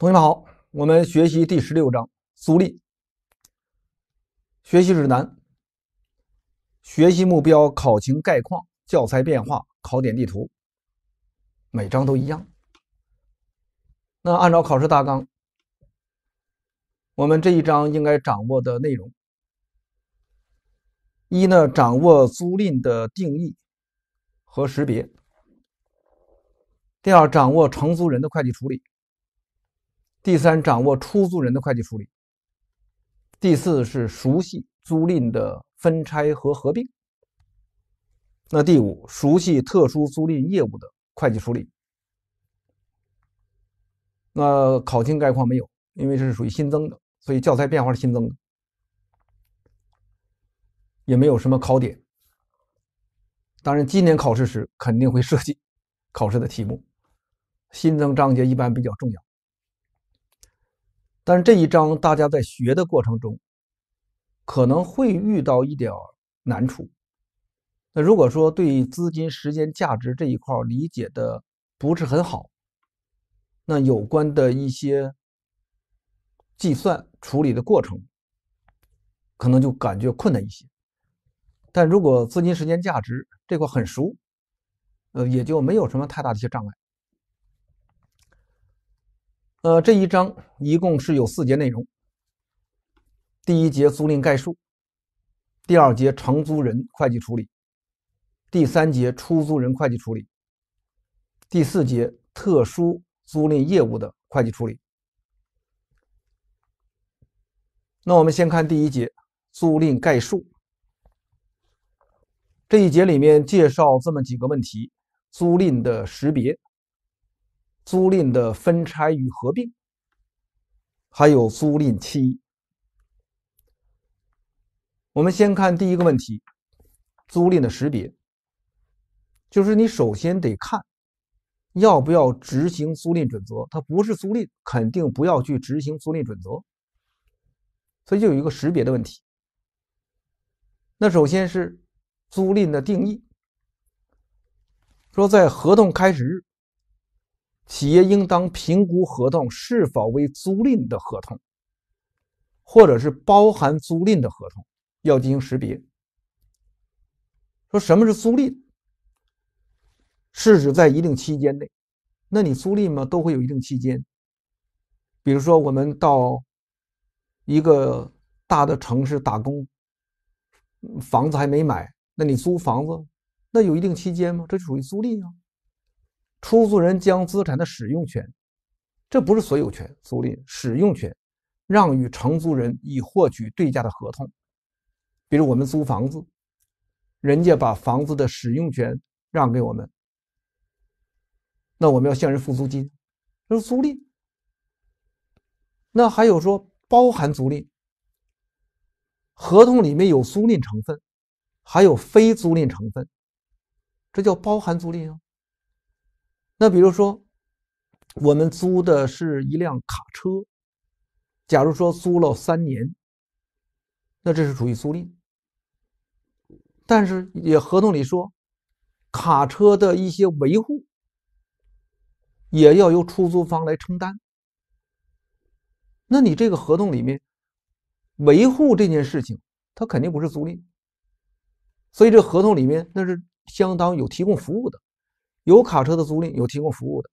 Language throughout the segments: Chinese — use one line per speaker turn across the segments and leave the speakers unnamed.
同学们好，我们学习第十六章租赁学习指南。学习目标、考情概况、教材变化、考点地图，每章都一样。那按照考试大纲，我们这一章应该掌握的内容：一呢，掌握租赁的定义和识别；第二，掌握承租人的会计处理。第三，掌握出租人的会计处理。第四是熟悉租赁的分拆和合并。那第五，熟悉特殊租赁业务的会计处理。那考勤概况没有，因为这是属于新增的，所以教材变化是新增的，也没有什么考点。当然，今年考试时肯定会涉及 考试的题目。新增章节一般比较重要。但是这一章大家在学的过程中，可能会遇到一点难处。那如果说对资金时间价值这一块理解的不是很好，那有关的一些计算处理的过程，可能就感觉困难一些。但如果资金时间价值这块很熟，呃，也就没有什么太大的一些障碍。呃，这一章一共是有四节内容。第一节租赁概述，第二节承租人会计处理，第三节出租人会计处理，第四节特殊租赁业务的会计处理。那我们先看第一节租赁概述。这一节里面介绍这么几个问题：租赁的识别。租赁的分拆与合并，还有租赁期。我们先看第一个问题：租赁的识别，就是你首先得看要不要执行租赁准则。它不是租赁，肯定不要去执行租赁准则。所以就有一个识别的问题。那首先是租赁的定义，说在合同开始日。企业应当评估合同是否为租赁的合同，或者是包含租赁的合同，要进行识别。说什么是租赁？是指在一定期间内，那你租赁嘛，都会有一定期间。比如说，我们到一个大的城市打工，房子还没买，那你租房子，那有一定期间吗？这就属于租赁啊。出租人将资产的使用权，这不是所有权，租赁使用权让与承租人以获取对价的合同，比如我们租房子，人家把房子的使用权让给我们，那我们要向人付租金，这是租赁。那还有说包含租赁，合同里面有租赁成分，还有非租赁成分，这叫包含租赁啊。那比如说，我们租的是一辆卡车，假如说租了三年，那这是属于租赁。但是也合同里说，卡车的一些维护也要由出租方来承担。那你这个合同里面，维护这件事情，它肯定不是租赁。所以这合同里面那是相当有提供服务的。有卡车的租赁，有提供服务的，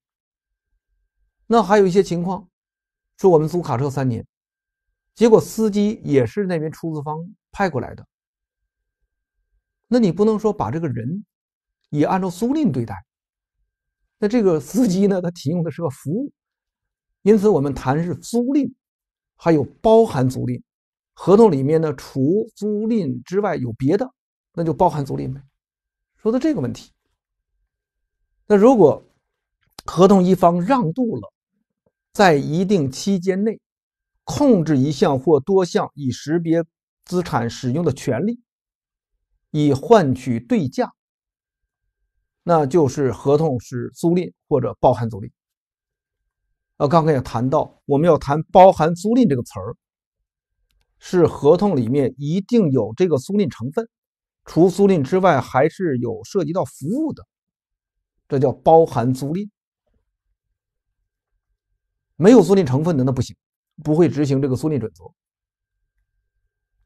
那还有一些情况，说我们租卡车三年，结果司机也是那边出资方派过来的，那你不能说把这个人也按照租赁对待，那这个司机呢，他提供的是个服务，因此我们谈是租赁，还有包含租赁，合同里面呢除租赁之外有别的，那就包含租赁呗。说到这个问题。那如果合同一方让渡了在一定期间内控制一项或多项已识别资产使用的权利，以换取对价，那就是合同是租赁或者包含租赁。我刚刚也谈到，我们要谈包含租赁这个词儿，是合同里面一定有这个租赁成分，除租赁之外，还是有涉及到服务的。这叫包含租赁，没有租赁成分的那不行，不会执行这个租赁准则。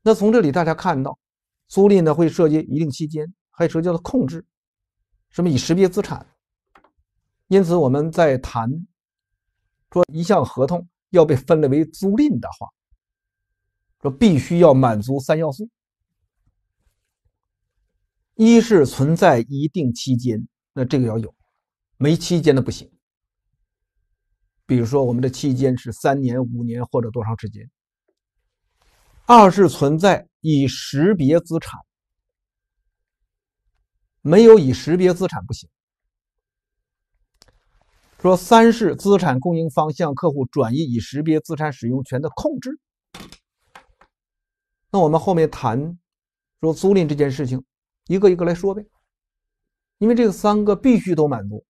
那从这里大家看到，租赁呢会涉及一定期间，还涉及到控制，什么以识别资产。因此我们在谈，说一项合同要被分类为租赁的话，说必须要满足三要素，一是存在一定期间。那这个要有，没期间的不行。比如说，我们的期间是三年、五年或者多长时间？二是存在已识别资产，没有已识别资产不行。说三是资产供应方向客户转移已识别资产使用权的控制。那我们后面谈说租赁这件事情，一个一个来说呗。因为这个三个必须都满足，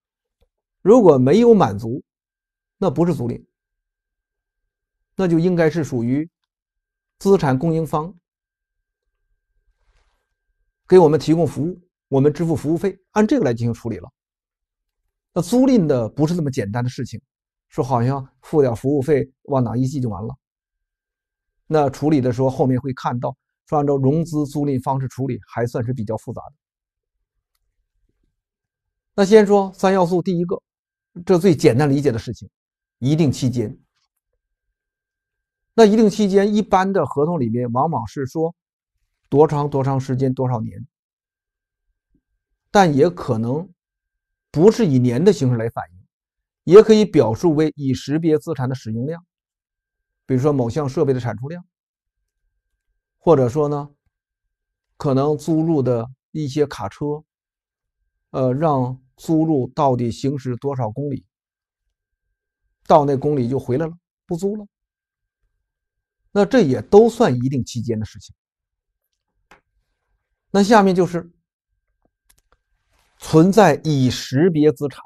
如果没有满足，那不是租赁，那就应该是属于资产供应方给我们提供服务，我们支付服务费，按这个来进行处理了。那租赁的不是这么简单的事情，说好像付点服务费往哪一记就完了。那处理的时候，后面会看到，说按照融资租赁方式处理还算是比较复杂的。那先说三要素，第一个，这最简单理解的事情，一定期间。那一定期间，一般的合同里面往往是说多长多长时间多少年，但也可能不是以年的形式来反映，也可以表述为以识别资产的使用量，比如说某项设备的产出量，或者说呢，可能租入的一些卡车，呃，让。租入到底行驶多少公里？到那公里就回来了，不租了。那这也都算一定期间的事情。那下面就是存在已识别资产，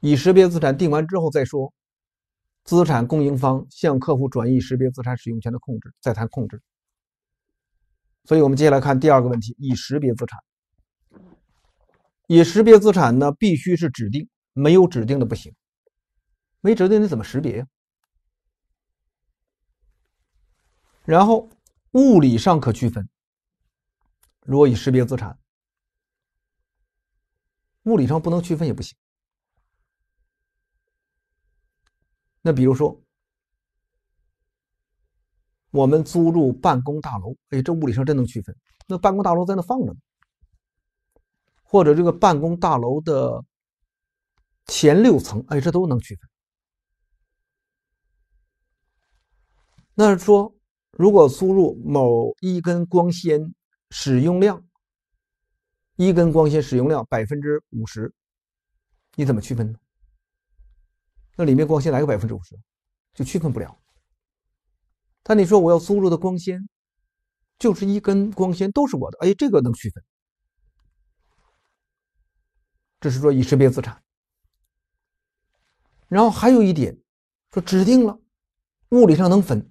已识别资产定完之后再说。资产供应方向客户转移识别资产使用权的控制，再谈控制。所以我们接下来看第二个问题：已识别资产。以识别资产呢，必须是指定，没有指定的不行，没指定你怎么识别呀？然后物理上可区分，如果以识别资产，物理上不能区分也不行。那比如说，我们租住办公大楼，哎，这物理上真能区分，那办公大楼在那放着呢。或者这个办公大楼的前六层，哎，这都能区分。那说如果输入某一根光纤使用量，一根光纤使用量百分之五十，你怎么区分呢？那里面光纤来个百分之五十，就区分不了。但你说我要输入的光纤，就是一根光纤都是我的，哎，这个能区分。就是说，已识别资产。然后还有一点，说指定了，物理上能分，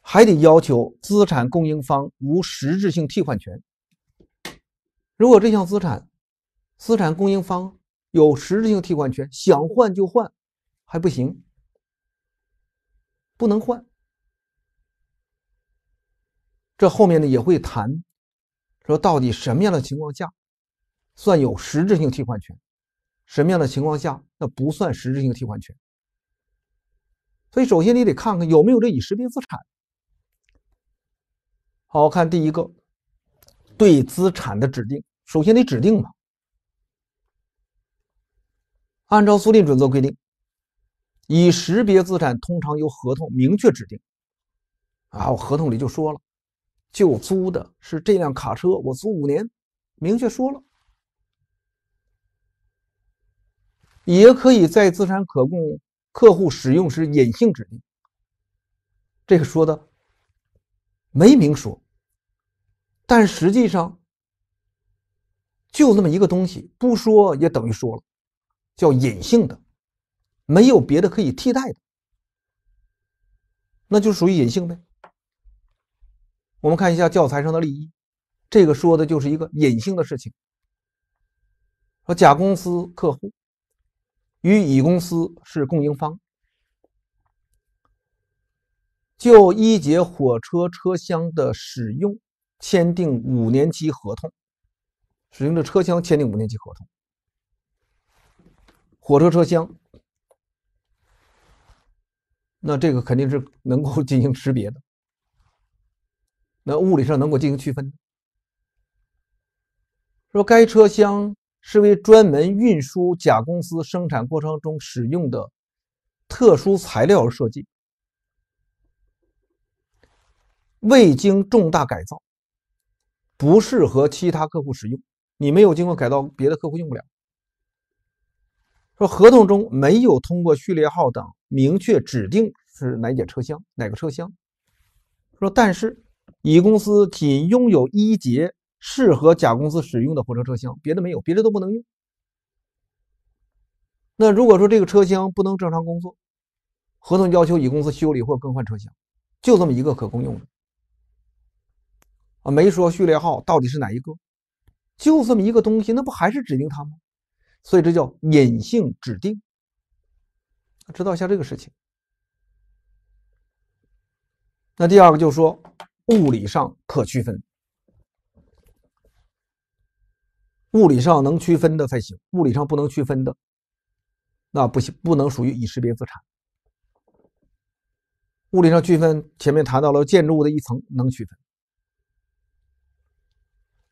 还得要求资产供应方无实质性替换权。如果这项资产，资产供应方有实质性替换权，想换就换，还不行，不能换。这后面呢也会谈，说到底什么样的情况下。算有实质性替换权，什么样的情况下那不算实质性替换权？所以首先你得看看有没有这已识别资产。好看第一个，对资产的指定，首先得指定嘛。按照租赁准则规定，已识别资产通常由合同明确指定。啊，合同里就说了，就租的是这辆卡车，我租五年，明确说了。也可以在资产可供客户使用时隐性指定，这个说的没明说，但实际上就那么一个东西，不说也等于说了，叫隐性的，没有别的可以替代的，那就属于隐性呗。我们看一下教材上的例一，这个说的就是一个隐性的事情，说甲公司客户。与乙公司是供应方，就一节火车车厢的使用签订五年期合同，使用的车厢签订五年期合同。火车车厢，那这个肯定是能够进行识别的，那物理上能够进行区分。说该车厢。是为专门运输甲公司生产过程中使用的特殊材料而设计，未经重大改造，不适合其他客户使用。你没有经过改造，别的客户用不了。说合同中没有通过序列号等明确指定是哪节车厢、哪个车厢。说但是乙公司仅拥有一节。适合甲公司使用的火车车厢，别的没有，别的都不能用。那如果说这个车厢不能正常工作，合同要求乙公司修理或更换车厢，就这么一个可供用的啊，没说序列号到底是哪一个，就这么一个东西，那不还是指定它吗？所以这叫隐性指定，知道一下这个事情。那第二个就是说物理上可区分。物理上能区分的才行，物理上不能区分的，那不行，不能属于已识别资产。物理上区分，前面谈到了建筑物的一层能区分。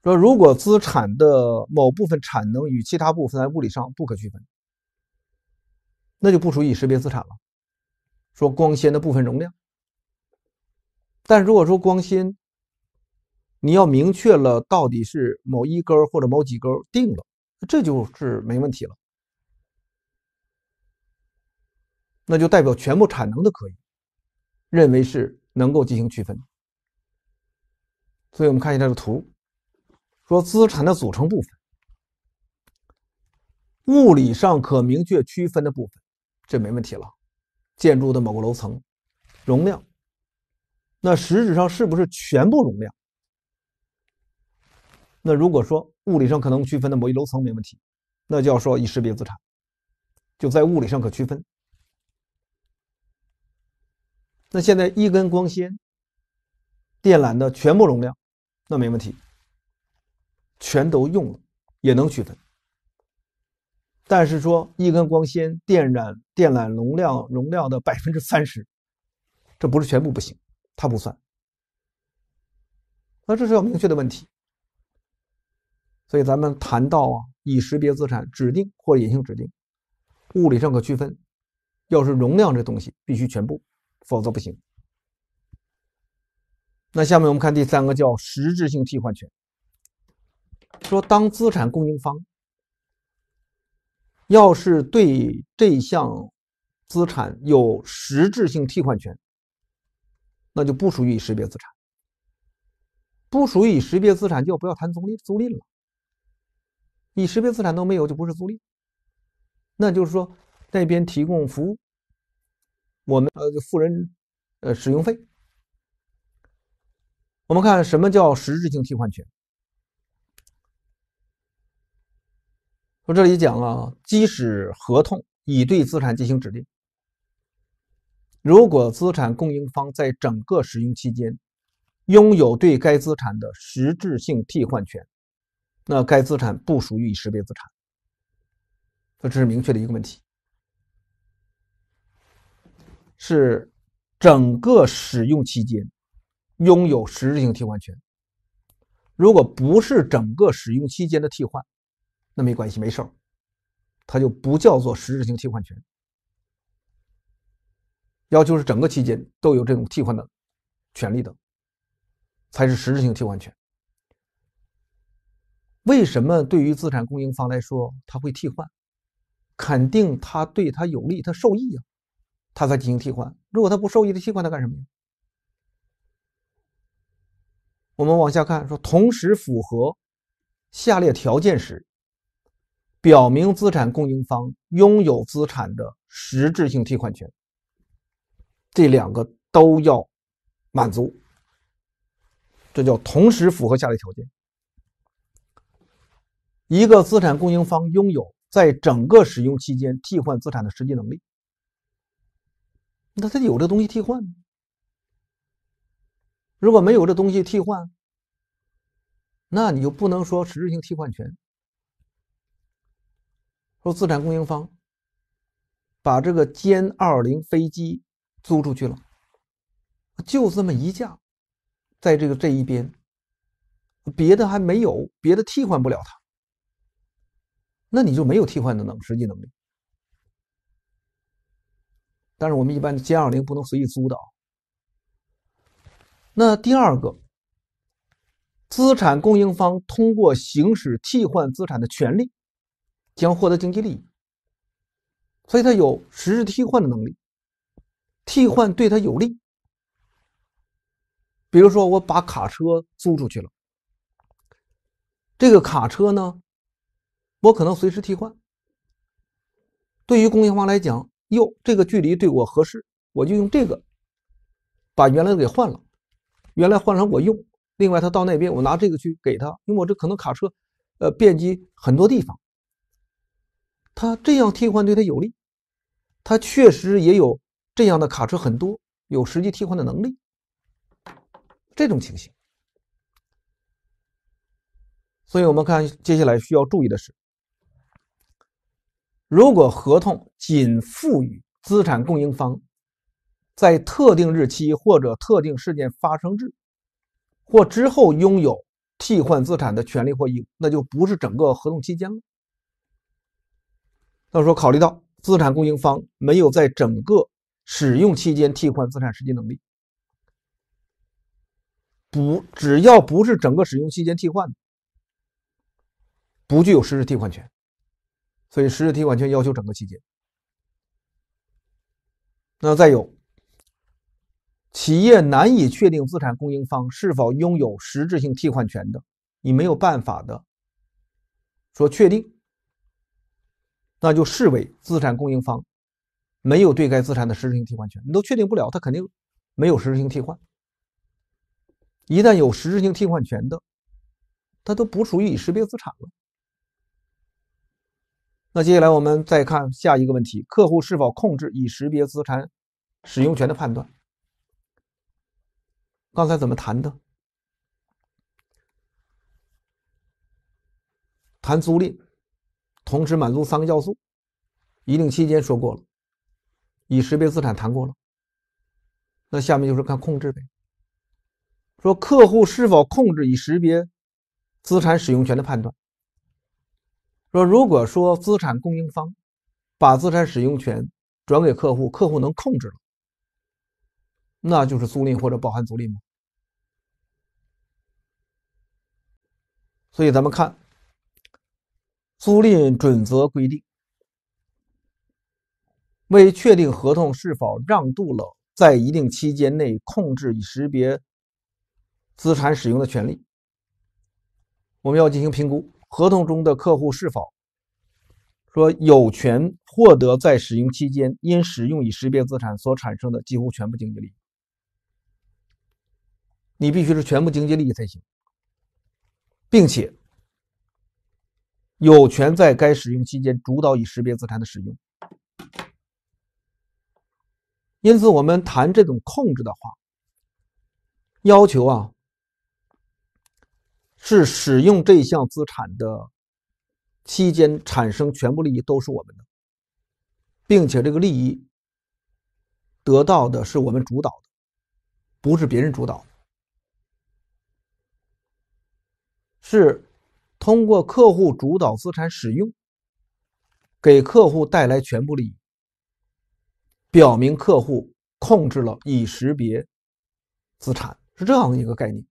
说如果资产的某部分产能与其他部分在物理上不可区分，那就不属于已识别资产了。说光纤的部分容量，但如果说光纤，你要明确了到底是某一根或者某几根定了，这就是没问题了，那就代表全部产能的可以认为是能够进行区分。所以我们看一下这个图，说资产的组成部分，物理上可明确区分的部分，这没问题了。建筑的某个楼层容量，那实质上是不是全部容量？那如果说物理上可能区分的某一楼层没问题，那就要说已识别资产，就在物理上可区分。那现在一根光纤电缆的全部容量，那没问题，全都用了也能区分。但是说一根光纤电缆电缆容量容量的百分之三十，这不是全部不行，它不算。那这是要明确的问题。所以咱们谈到啊，已识别资产指定或隐性指定，物理上可区分，要是容量这东西必须全部，否则不行。那下面我们看第三个叫实质性替换权。说当资产供应方要是对这项资产有实质性替换权，那就不属于已识别资产，不属于已识别资产就不要谈租赁租赁了。你识别资产都没有，就不是租赁。那就是说，那边提供服务，我们呃付人呃使用费。我们看什么叫实质性替换权。我这里讲啊，即使合同已对资产进行指定，如果资产供应方在整个使用期间拥有对该资产的实质性替换权。那该资产不属于已识别资产，那这是明确的一个问题，是整个使用期间拥有实质性替换权。如果不是整个使用期间的替换，那没关系，没事儿，它就不叫做实质性替换权。要求是整个期间都有这种替换的权利的，才是实质性替换权。为什么对于资产供应方来说他会替换？肯定他对他有利，他受益啊，他才进行替换。如果他不受益的替换，他干什么？我们往下看，说同时符合下列条件时，表明资产供应方拥有资产的实质性替换权。这两个都要满足，这叫同时符合下列条件。一个资产供应方拥有在整个使用期间替换资产的实际能力，那他有这东西替换吗？如果没有这东西替换，那你就不能说实质性替换权。说资产供应方把这个歼二零飞机租出去了，就这么一架，在这个这一边，别的还没有，别的替换不了它。那你就没有替换的能实际能力，但是我们一般歼二零不能随意租的啊。那第二个，资产供应方通过行使替换资产的权利，将获得经济利益，所以它有实质替换的能力，替换对它有利。比如说，我把卡车租出去了，这个卡车呢？我可能随时替换。对于供应方来讲，哟，这个距离对我合适，我就用这个，把原来的给换了。原来换成我用，另外他到那边，我拿这个去给他，因为我这可能卡车，呃，遍及很多地方。他这样替换对他有利，他确实也有这样的卡车很多，有实际替换的能力。这种情形，所以我们看接下来需要注意的是。如果合同仅赋予资产供应方在特定日期或者特定事件发生日或之后拥有替换资产的权利或义务，那就不是整个合同期间了。到时候考虑到资产供应方没有在整个使用期间替换资产实际能力，不只要不是整个使用期间替换的，不具有实质替换权。所以，实质性替换权要求整个期间。那再有，企业难以确定资产供应方是否拥有实质性替换权的，你没有办法的说确定，那就视为资产供应方没有对该资产的实质性替换权。你都确定不了，他肯定没有实质性替换。一旦有实质性替换权的，他都不属于已识别资产了。那接下来我们再看下一个问题：客户是否控制已识别资产使用权的判断？刚才怎么谈的？谈租赁，同时满足三个要素：一定期间说过了，已识别资产谈过了。那下面就是看控制呗。说客户是否控制已识别资产使用权的判断？说，如果说资产供应方把资产使用权转给客户，客户能控制了，那就是租赁或者包含租赁吗？所以咱们看租赁准则规定，为确定合同是否让渡了在一定期间内控制与识别资产使用的权利，我们要进行评估。合同中的客户是否说有权获得在使用期间因使用已识别资产所产生的几乎全部经济利益？你必须是全部经济利益才行，并且有权在该使用期间主导已识别资产的使用。因此，我们谈这种控制的话，要求啊。是使用这项资产的期间产生全部利益都是我们的，并且这个利益得到的是我们主导，的，不是别人主导，是通过客户主导资产使用，给客户带来全部利益，表明客户控制了已识别资产，是这样一个概念。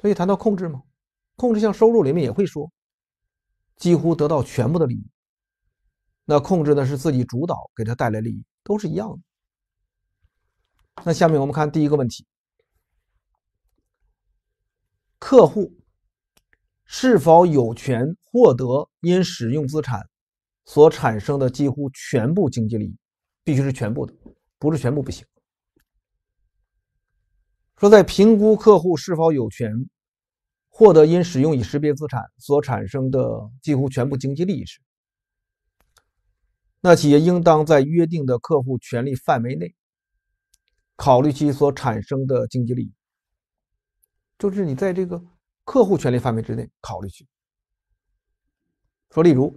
所以谈到控制嘛，控制项收入里面也会说，几乎得到全部的利益。那控制呢是自己主导，给他带来利益，都是一样的。那下面我们看第一个问题：客户是否有权获得因使用资产所产生的几乎全部经济利益？必须是全部的，不是全部不行。说，在评估客户是否有权获得因使用已识别资产所产生的几乎全部经济利益时，那企业应当在约定的客户权利范围内考虑其所产生的经济利益。就是你在这个客户权利范围之内考虑去。说，例如，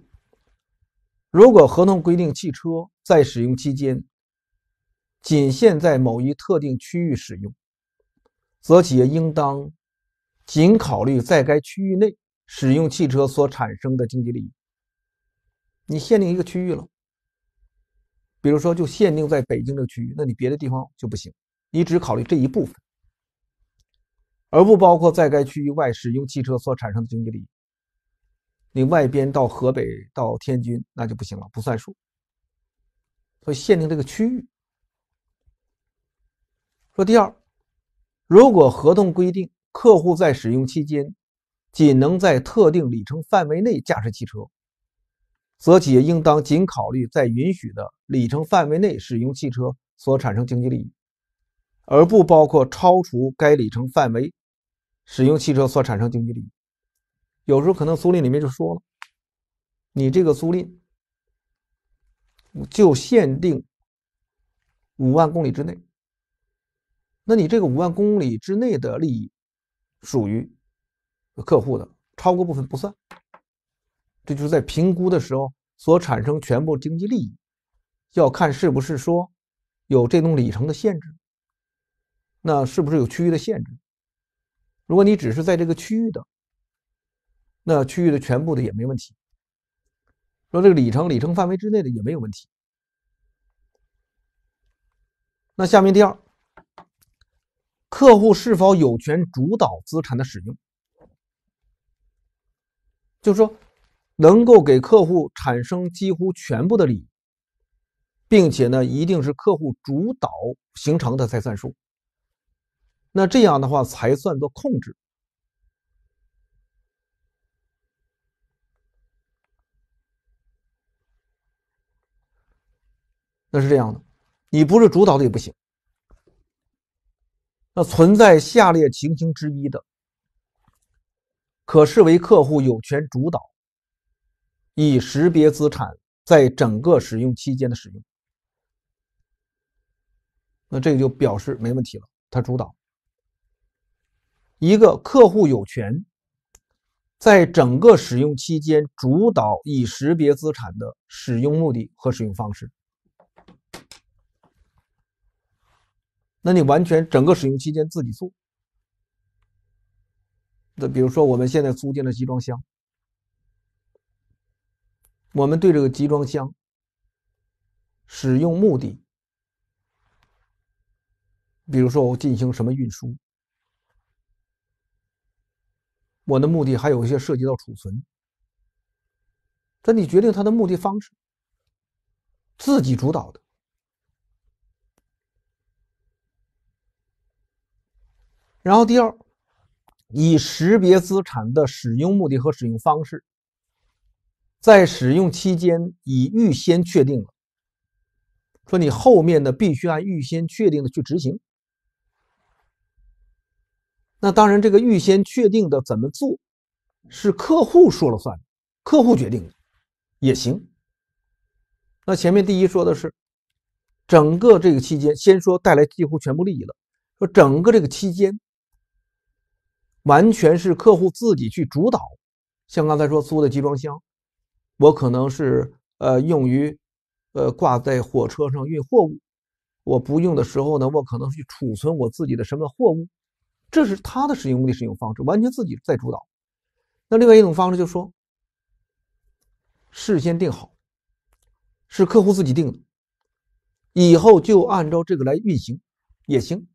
如果合同规定汽车在使用期间仅限在某一特定区域使用。则企业应当仅考虑在该区域内使用汽车所产生的经济利益。你限定一个区域了，比如说就限定在北京这个区域，那你别的地方就不行，你只考虑这一部分，而不包括在该区域外使用汽车所产生的经济利益。你外边到河北、到天津，那就不行了，不算数。所以限定这个区域。说第二。如果合同规定客户在使用期间仅能在特定里程范围内驾驶汽车，则企业应当仅考虑在允许的里程范围内使用汽车所产生经济利益，而不包括超出该里程范围使用汽车所产生经济利益。有时候可能租赁里面就说了，你这个租赁就限定五万公里之内。那你这个五万公里之内的利益属于客户的，超过部分不算。这就是在评估的时候所产生全部经济利益，要看是不是说有这种里程的限制，那是不是有区域的限制？如果你只是在这个区域的，那区域的全部的也没问题。说这个里程里程范围之内的也没有问题。那下面第二。客户是否有权主导资产的使用？就是说，能够给客户产生几乎全部的利益，并且呢，一定是客户主导形成的才算数。那这样的话才算作控制。那是这样的，你不是主导的也不行。那存在下列情形之一的，可视为客户有权主导以识别资产在整个使用期间的使用。那这个就表示没问题了，他主导一个客户有权在整个使用期间主导已识别资产的使用目的和使用方式。那你完全整个使用期间自己做。那比如说我们现在租进了集装箱，我们对这个集装箱使用目的，比如说我进行什么运输，我的目的还有一些涉及到储存。这你决定它的目的方式，自己主导的。然后第二，以识别资产的使用目的和使用方式，在使用期间已预先确定了。说你后面的必须按预先确定的去执行。那当然，这个预先确定的怎么做，是客户说了算，客户决定的也行。那前面第一说的是，整个这个期间，先说带来几乎全部利益了。说整个这个期间。完全是客户自己去主导，像刚才说租的集装箱，我可能是呃用于呃挂在火车上运货物，我不用的时候呢，我可能去储存我自己的什么货物，这是他的使用目的、使用方式，完全自己在主导。那另外一种方式就说，事先定好，是客户自己定的，以后就按照这个来运行也行，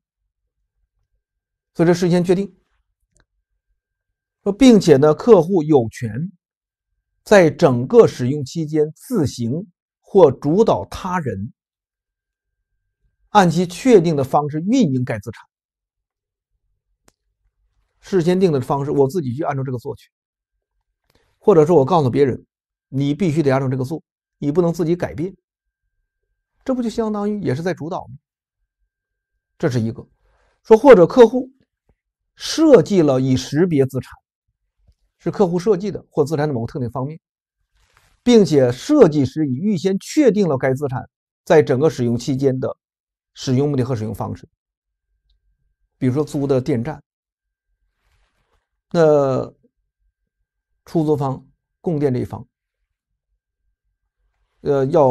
所以这事先确定。并且呢，客户有权在整个使用期间自行或主导他人按其确定的方式运营该资产。事先定的方式，我自己去按照这个做去，或者说，我告诉别人，你必须得按照这个做，你不能自己改变。这不就相当于也是在主导吗？这是一个说，或者客户设计了已识别资产。是客户设计的或资产的某个特定方面，并且设计师已预先确定了该资产在整个使用期间的使用目的和使用方式。比如说租的电站，那出租方供电这一方，呃，要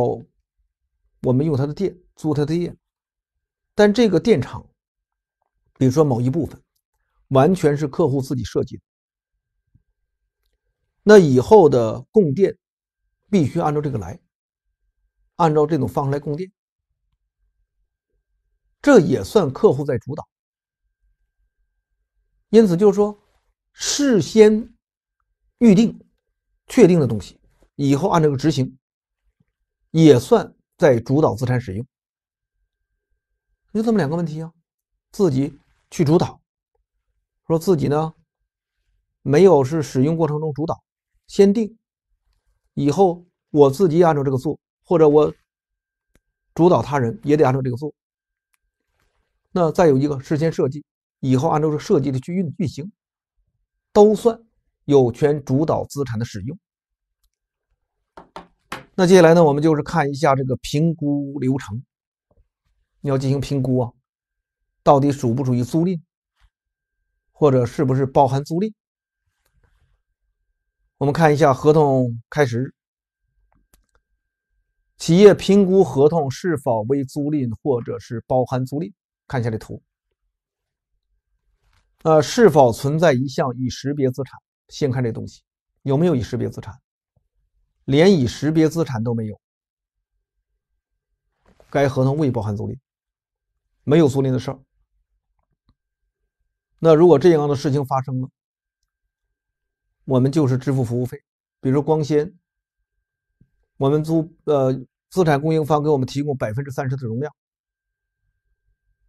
我们用他的电租他的电，但这个电厂，比如说某一部分，完全是客户自己设计的。那以后的供电必须按照这个来，按照这种方式来供电，这也算客户在主导。因此就是说，事先预定、确定的东西，以后按这个执行，也算在主导资产使用。就这么两个问题啊，自己去主导，说自己呢没有是使用过程中主导。先定，以后我自己按照这个做，或者我主导他人也得按照这个做。那再有一个事先设计，以后按照这设计的去运运行，都算有权主导资产的使用。那接下来呢，我们就是看一下这个评估流程，你要进行评估啊，到底属不属于租赁，或者是不是包含租赁？我们看一下合同开始。企业评估合同是否为租赁或者是包含租赁？看一下这图。呃，是否存在一项已识别资产？先看这东西有没有已识别资产？连已识别资产都没有，该合同未包含租赁，没有租赁的事儿。那如果这样的事情发生了？我们就是支付服务费，比如光纤，我们租呃资产供应方给我们提供百分之三十的容量，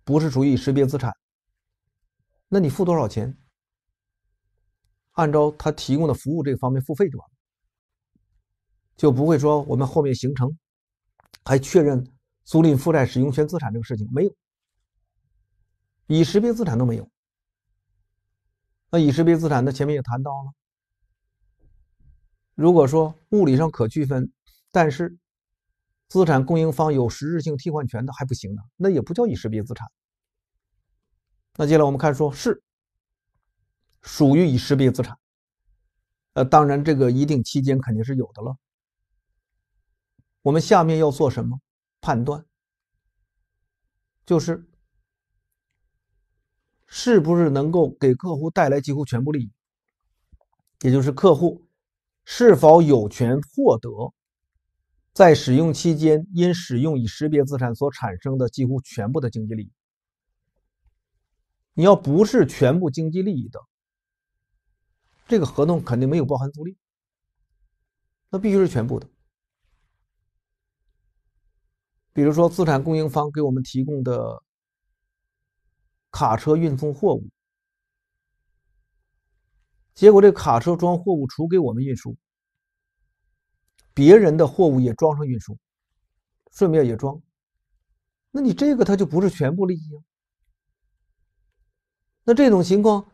不是属于识别资产。那你付多少钱？按照他提供的服务这个方面付费就完了，就不会说我们后面形成还确认租赁负债使用权资产这个事情没有，已识别资产都没有。那已识别资产那前面也谈到了。如果说物理上可区分，但是资产供应方有实质性替换权的还不行呢，那也不叫已识别资产。那接下来我们看，说是属于已识别资产，呃，当然这个一定期间肯定是有的了。我们下面要做什么判断？就是是不是能够给客户带来几乎全部利益，也就是客户。是否有权获得在使用期间因使用已识别资产所产生的几乎全部的经济利益？你要不是全部经济利益的，这个合同肯定没有包含租赁。那必须是全部的。比如说，资产供应方给我们提供的卡车运送货物。结果，这卡车装货物除给我们运输，别人的货物也装上运输，顺便也装。那你这个它就不是全部利益啊。那这种情况，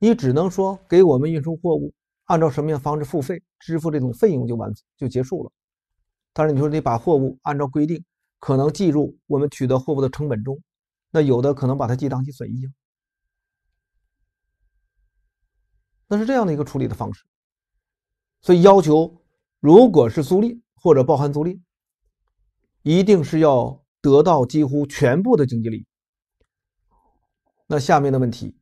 你只能说给我们运输货物，按照什么样方式付费，支付这种费用就完就结束了。但是你说你把货物按照规定可能计入我们取得货物的成本中，那有的可能把它记当计损益啊。那是这样的一个处理的方式，所以要求如果是租赁或者包含租赁，一定是要得到几乎全部的经济利益。那下面的问题，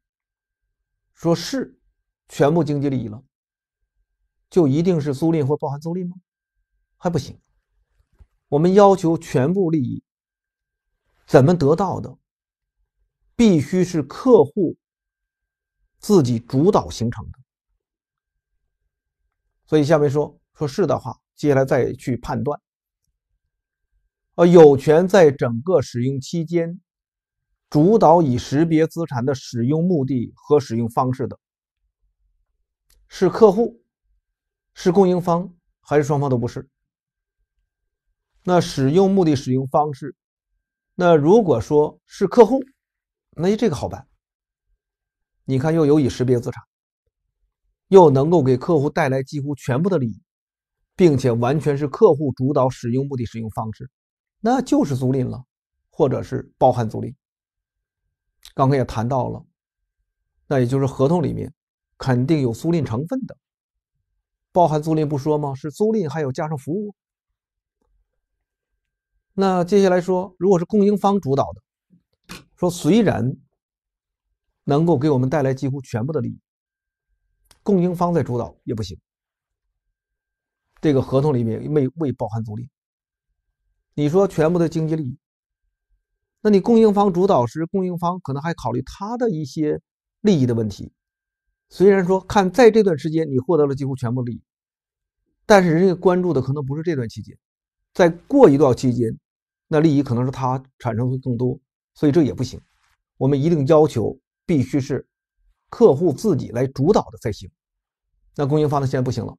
说是全部经济利益了，就一定是租赁或包含租赁吗？还不行。我们要求全部利益怎么得到的，必须是客户。自己主导形成的，所以下面说说是的话，接下来再去判断。呃，有权在整个使用期间主导以识别资产的使用目的和使用方式的，是客户，是供应方，还是双方都不是？那使用目的、使用方式，那如果说是客户，那这个好办。你看，又有以识别资产，又能够给客户带来几乎全部的利益，并且完全是客户主导使用目的使用方式，那就是租赁了，或者是包含租赁。刚刚也谈到了，那也就是合同里面肯定有租赁成分的，包含租赁不说吗？是租赁，还有加上服务。那接下来说，如果是供应方主导的，说虽然。能够给我们带来几乎全部的利益，供应方在主导也不行。这个合同里面没未包含租赁。你说全部的经济利益，那你供应方主导时，供应方可能还考虑他的一些利益的问题。虽然说看在这段时间你获得了几乎全部利益，但是人家关注的可能不是这段期间，在过一段期间，那利益可能是他产生会更多，所以这也不行。我们一定要求。必须是客户自己来主导的才行。那供应方呢？现在不行了。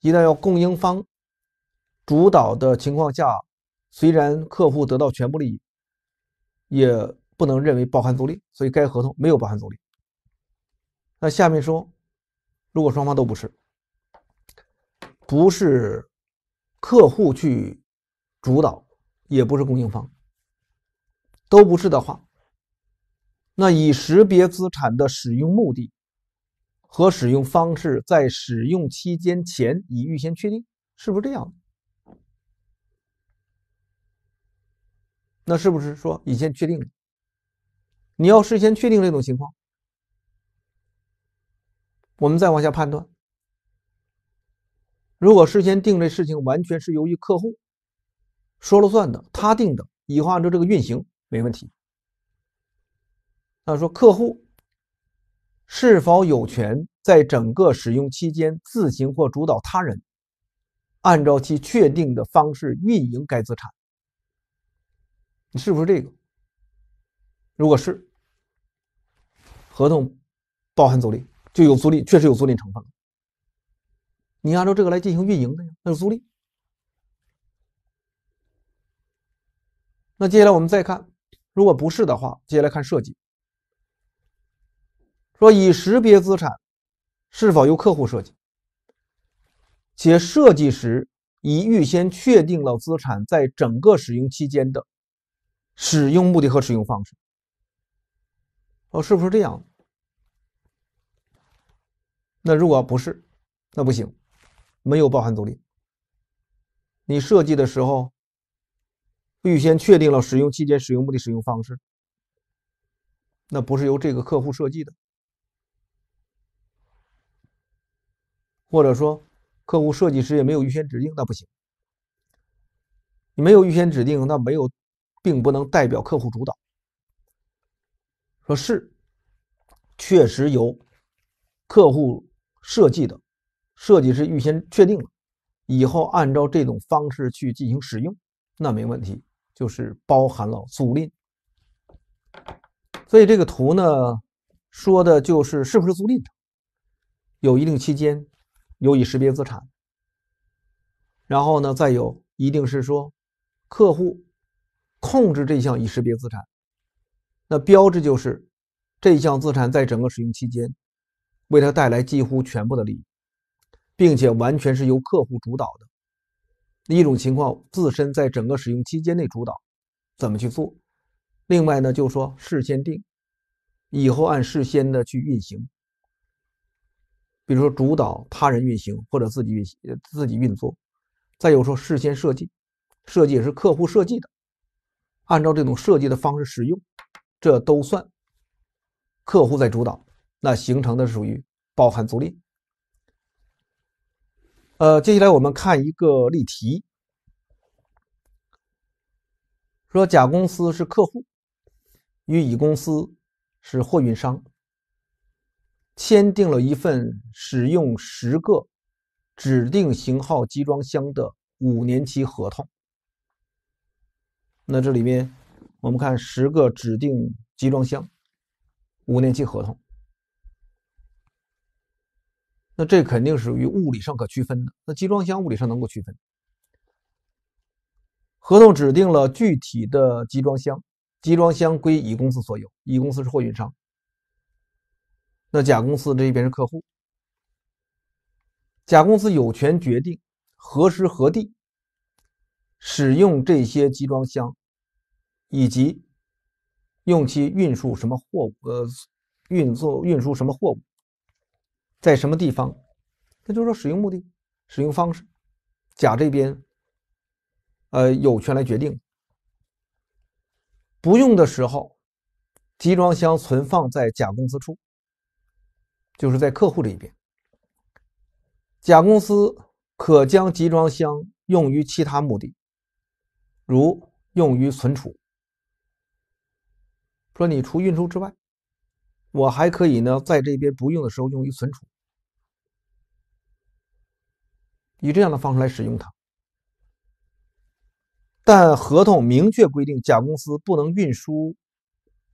一旦要供应方主导的情况下，虽然客户得到全部利益，也不能认为包含租赁，所以该合同没有包含租赁。那下面说，如果双方都不是，不是客户去主导，也不是供应方，都不是的话。那以识别资产的使用目的和使用方式，在使用期间前已预先确定，是不是这样？那是不是说已先确定了？你要事先确定这种情况，我们再往下判断。如果事先定这事情完全是由于客户说了算的，他定的以后按照这个运行没问题。他说客户是否有权在整个使用期间自行或主导他人按照其确定的方式运营该资产？你是不是这个？如果是，合同包含租赁，就有租赁，确实有租赁成分。你按照这个来进行运营的呀，那是租赁。那接下来我们再看，如果不是的话，接下来看设计。说已识别资产是否由客户设计，且设计时已预先确定了资产在整个使用期间的使用目的和使用方式。哦，是不是这样？那如果不是，那不行，没有包含租赁。你设计的时候预先确定了使用期间使用目的、使用方式，那不是由这个客户设计的。或者说，客户设计师也没有预先指定，那不行。你没有预先指定，那没有，并不能代表客户主导。说是，确实由客户设计的，设计师预先确定了，以后按照这种方式去进行使用，那没问题。就是包含了租赁，所以这个图呢，说的就是是不是租赁的，有一定期间。有已识别资产，然后呢，再有一定是说，客户控制这项已识别资产，那标志就是这项资产在整个使用期间为他带来几乎全部的利益，并且完全是由客户主导的一种情况，自身在整个使用期间内主导怎么去做？另外呢，就是说事先定，以后按事先的去运行。比如说，主导他人运行或者自己运行、自己运作；再有说事先设计，设计也是客户设计的，按照这种设计的方式使用，这都算客户在主导。那形成的属于包含租赁。呃，接下来我们看一个例题，说甲公司是客户，与乙公司是货运商。签订了一份使用十个指定型号集装箱的五年期合同。那这里面，我们看十个指定集装箱，五年期合同。那这肯定属于物理上可区分的。那集装箱物理上能够区分。合同指定了具体的集装箱，集装箱归乙公司所有。乙公司是货运商。那甲公司这一边是客户，甲公司有权决定何时何地使用这些集装箱，以及用其运输什么货物，呃，运作运输什么货物，在什么地方，那就是说使用目的、使用方式，甲这边呃有权来决定。不用的时候，集装箱存放在甲公司处。就是在客户这一边，甲公司可将集装箱用于其他目的，如用于存储。说你除运输之外，我还可以呢在这边不用的时候用于存储，以这样的方式来使用它。但合同明确规定，甲公司不能运输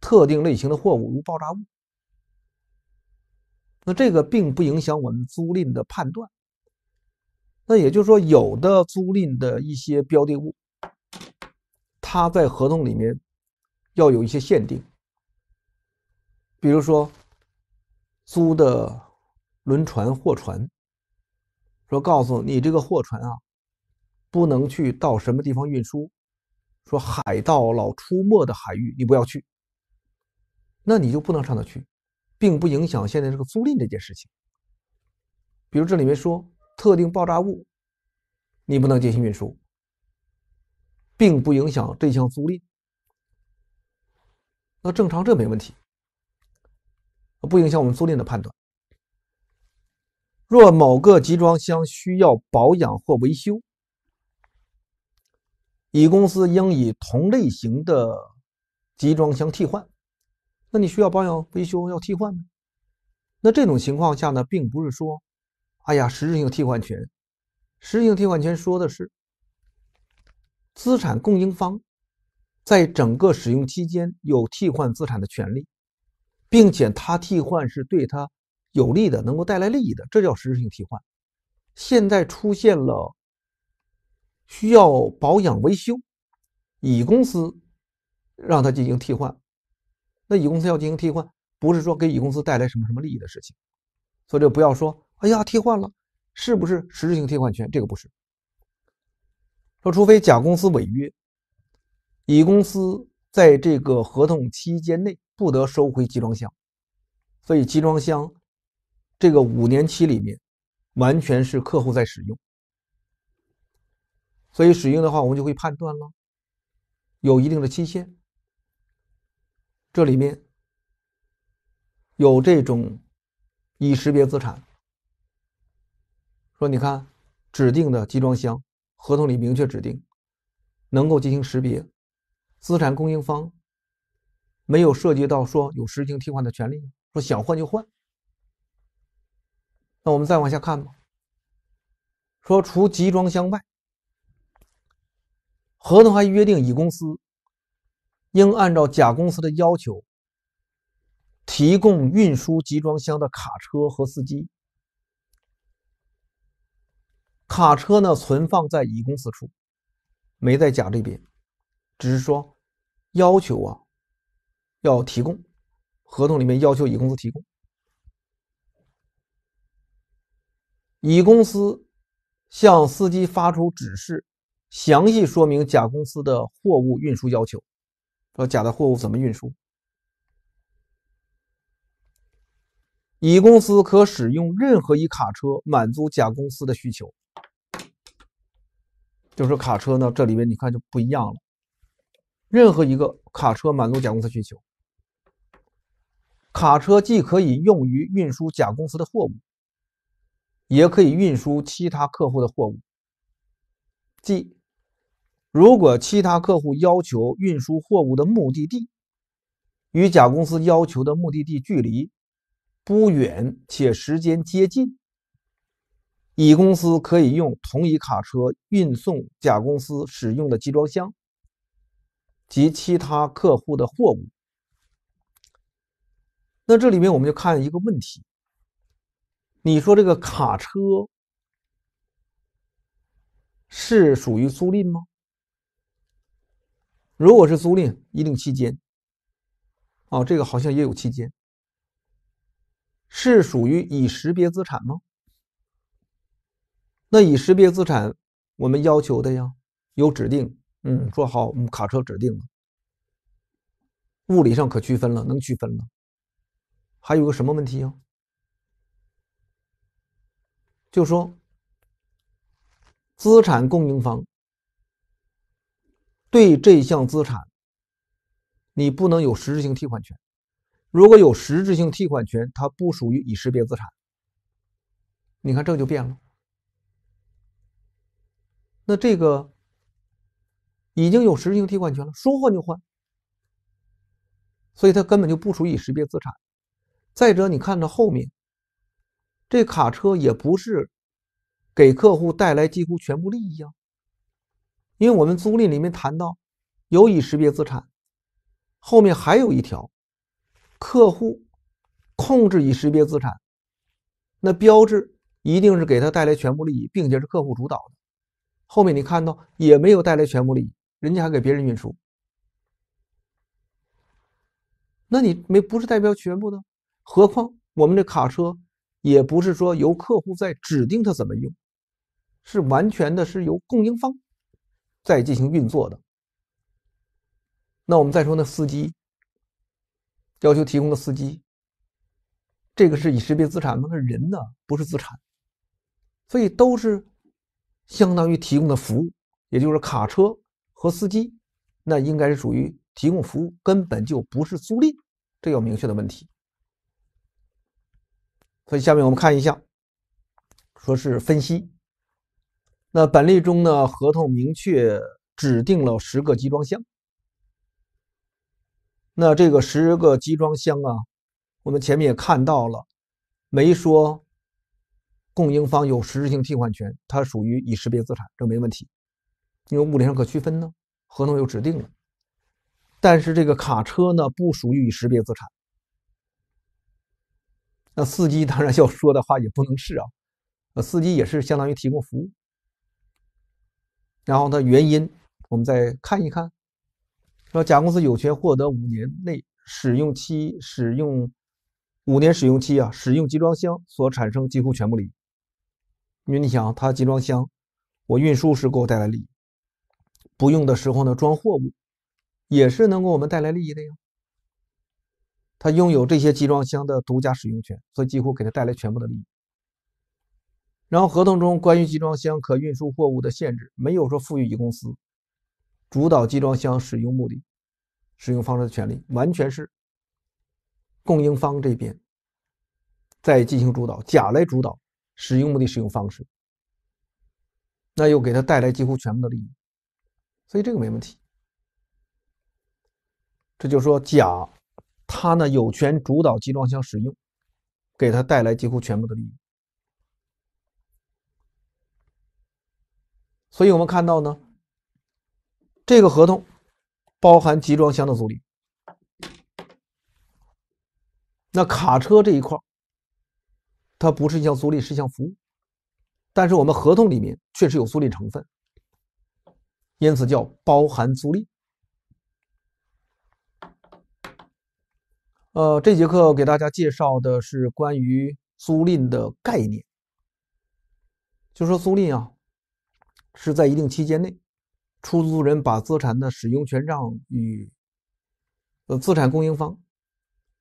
特定类型的货物，如爆炸物。那这个并不影响我们租赁的判断。那也就是说，有的租赁的一些标的物，它在合同里面要有一些限定。比如说，租的轮船、货船，说告诉你这个货船啊，不能去到什么地方运输，说海盗老出没的海域，你不要去，那你就不能上那去。并不影响现在这个租赁这件事情。比如这里面说特定爆炸物，你不能进行运输，并不影响这项租赁。那正常这没问题，不影响我们租赁的判断。若某个集装箱需要保养或维修，乙公司应以同类型的集装箱替换。那你需要保养维修要替换吗？那这种情况下呢，并不是说，哎呀，实质性替换权。实质性替换权说的是，资产供应方在整个使用期间有替换资产的权利，并且他替换是对他有利的，能够带来利益的，这叫实质性替换。现在出现了需要保养维修，乙公司让他进行替换。那乙公司要进行替换，不是说给乙公司带来什么什么利益的事情，所以就不要说“哎呀，替换了”，是不是实质性替换权？这个不是。说，除非甲公司违约，乙公司在这个合同期间内不得收回集装箱。所以，集装箱这个五年期里面，完全是客户在使用。所以，使用的话，我们就会判断了，有一定的期限。这里面有这种已识别资产，说你看指定的集装箱合同里明确指定，能够进行识别，资产供应方没有涉及到说有实行替换的权利说想换就换，那我们再往下看吧。说除集装箱外，合同还约定乙公司。应按照甲公司的要求提供运输集装箱的卡车和司机。卡车呢存放在乙公司处，没在甲这边，只是说要求啊要提供，合同里面要求乙公司提供。乙公司向司机发出指示，详细说明甲公司的货物运输要求。说甲的货物怎么运输？乙公司可使用任何一卡车满足甲公司的需求。就是卡车呢，这里面你看就不一样了。任何一个卡车满足甲公司需求。卡车既可以用于运输甲公司的货物，也可以运输其他客户的货物，即。如果其他客户要求运输货物的目的地与甲公司要求的目的地距离不远且时间接近，乙公司可以用同一卡车运送甲公司使用的集装箱及其他客户的货物。那这里面我们就看一个问题：你说这个卡车是属于租赁吗？如果是租赁一定期间，哦，这个好像也有期间，是属于已识别资产吗？那已识别资产，我们要求的呀，有指定，嗯，说好，嗯，卡车指定了，物理上可区分了，能区分了，还有个什么问题呀？就说资产供应方。对这项资产，你不能有实质性替款权。如果有实质性替款权，它不属于已识别资产。你看，这就变了。那这个已经有实质性替款权了，说换就换，所以它根本就不属于识别资产。再者，你看它后面，这卡车也不是给客户带来几乎全部利益啊。因为我们租赁里面谈到有已识别资产，后面还有一条，客户控制已识别资产，那标志一定是给他带来全部利益，并且是客户主导的。后面你看到也没有带来全部利益，人家还给别人运输，那你没不是代表全部的。何况我们这卡车也不是说由客户在指定他怎么用，是完全的是由供应方。再进行运作的，那我们再说那司机，要求提供的司机，这个是已识别资产，那是人呢，不是资产，所以都是相当于提供的服务，也就是卡车和司机，那应该是属于提供服务，根本就不是租赁，这有明确的问题。所以下面我们看一下，说是分析。那本例中呢，合同明确指定了十个集装箱。那这个十个集装箱啊，我们前面也看到了，没说供应方有实质性替换权，它属于已识别资产，这没问题，因为物理上可区分呢，合同又指定了。但是这个卡车呢，不属于已识别资产。那司机当然要说的话也不能是啊，司机也是相当于提供服务。然后它原因，我们再看一看，说甲公司有权获得五年内使用期使用，五年使用期啊，使用集装箱所产生几乎全部利益，因为你想它集装箱，我运输时给我带来利益，不用的时候呢装货物，也是能给我们带来利益的呀。它拥有这些集装箱的独家使用权，所以几乎给它带来全部的利益。然后合同中关于集装箱可运输货物的限制，没有说赋予乙公司主导集装箱使用目的、使用方式的权利，完全是供应方这边在进行主导，甲来主导使用目的、使用方式，那又给他带来几乎全部的利益，所以这个没问题。这就说甲他呢有权主导集装箱使用，给他带来几乎全部的利益。所以我们看到呢，这个合同包含集装箱的租赁，那卡车这一块它不是一项租赁，是一项服务，但是我们合同里面确实有租赁成分，因此叫包含租赁。呃，这节课给大家介绍的是关于租赁的概念，就说租赁啊。是在一定期间内，出租人把资产的使用权让与，呃，资产供应方。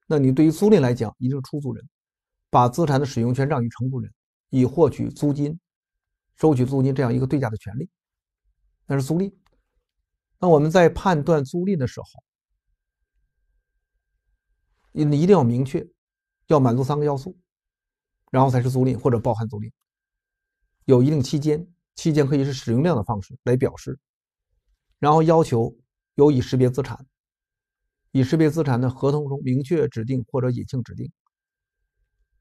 那你对于租赁来讲，你是出租人，把资产的使用权让与承租人，以获取租金，收取租金这样一个对价的权利，那是租赁。那我们在判断租赁的时候，你一定要明确，要满足三个要素，然后才是租赁或者包含租赁，有一定期间。期间可以是使用量的方式来表示，然后要求有已识别资产，已识别资产的合同中明确指定或者隐性指定。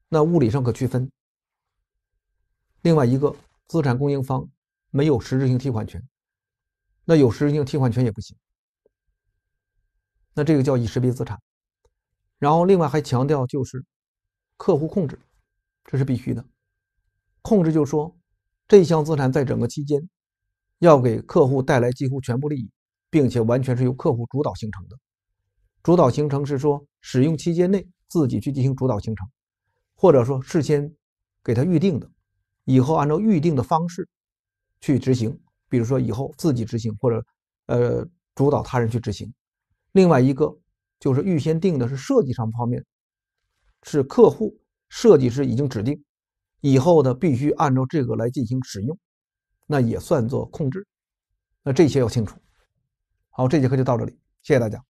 那物理上可区分。另外一个，资产供应方没有实质性替换权，那有实质性替换权也不行。那这个叫已识别资产。然后另外还强调就是客户控制，这是必须的。控制就说。这项资产在整个期间要给客户带来几乎全部利益，并且完全是由客户主导形成的。主导形成是说，使用期间内自己去进行主导形成，或者说事先给他预定的，以后按照预定的方式去执行。比如说以后自己执行，或者呃主导他人去执行。另外一个就是预先定的是设计上方面，是客户设计师已经指定。以后呢，必须按照这个来进行使用，那也算作控制。那这些要清楚。好，这节课就到这里，谢谢大家。